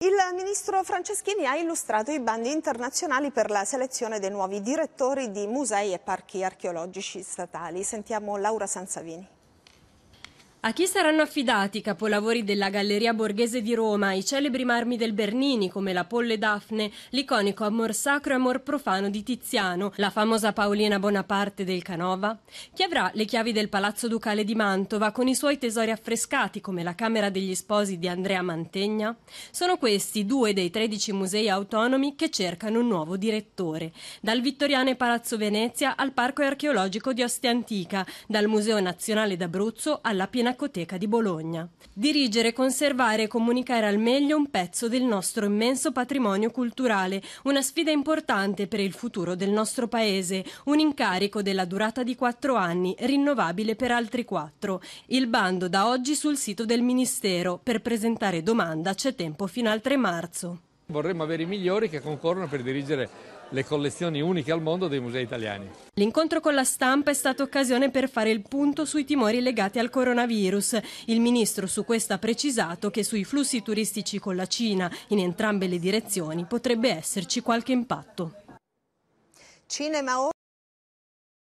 Il ministro Franceschini ha illustrato i bandi internazionali per la selezione dei nuovi direttori di musei e parchi archeologici statali. Sentiamo Laura Sansavini. A chi saranno affidati i capolavori della Galleria Borghese di Roma, i celebri marmi del Bernini come la Polle Daphne, l'iconico Amor Sacro e Amor Profano di Tiziano, la famosa Paolina Bonaparte del Canova? Chi avrà le chiavi del Palazzo Ducale di Mantova con i suoi tesori affrescati come la Camera degli Sposi di Andrea Mantegna? Sono questi due dei 13 musei autonomi che cercano un nuovo direttore, dal Vittoriane Palazzo Venezia al Parco Archeologico di Ostia Antica, dal Museo Nazionale d'Abruzzo alla Pina Pinacoteca di Bologna. Dirigere, conservare e comunicare al meglio un pezzo del nostro immenso patrimonio culturale, una sfida importante per il futuro del nostro paese, un incarico della durata di quattro anni, rinnovabile per altri quattro. Il bando da oggi sul sito del Ministero. Per presentare domanda c'è tempo fino al 3 marzo. Vorremmo avere i migliori che concorrono per dirigere le collezioni uniche al mondo dei musei italiani. L'incontro con la stampa è stata occasione per fare il punto sui timori legati al coronavirus. Il ministro su questo ha precisato che sui flussi turistici con la Cina in entrambe le direzioni potrebbe esserci qualche impatto. Cinema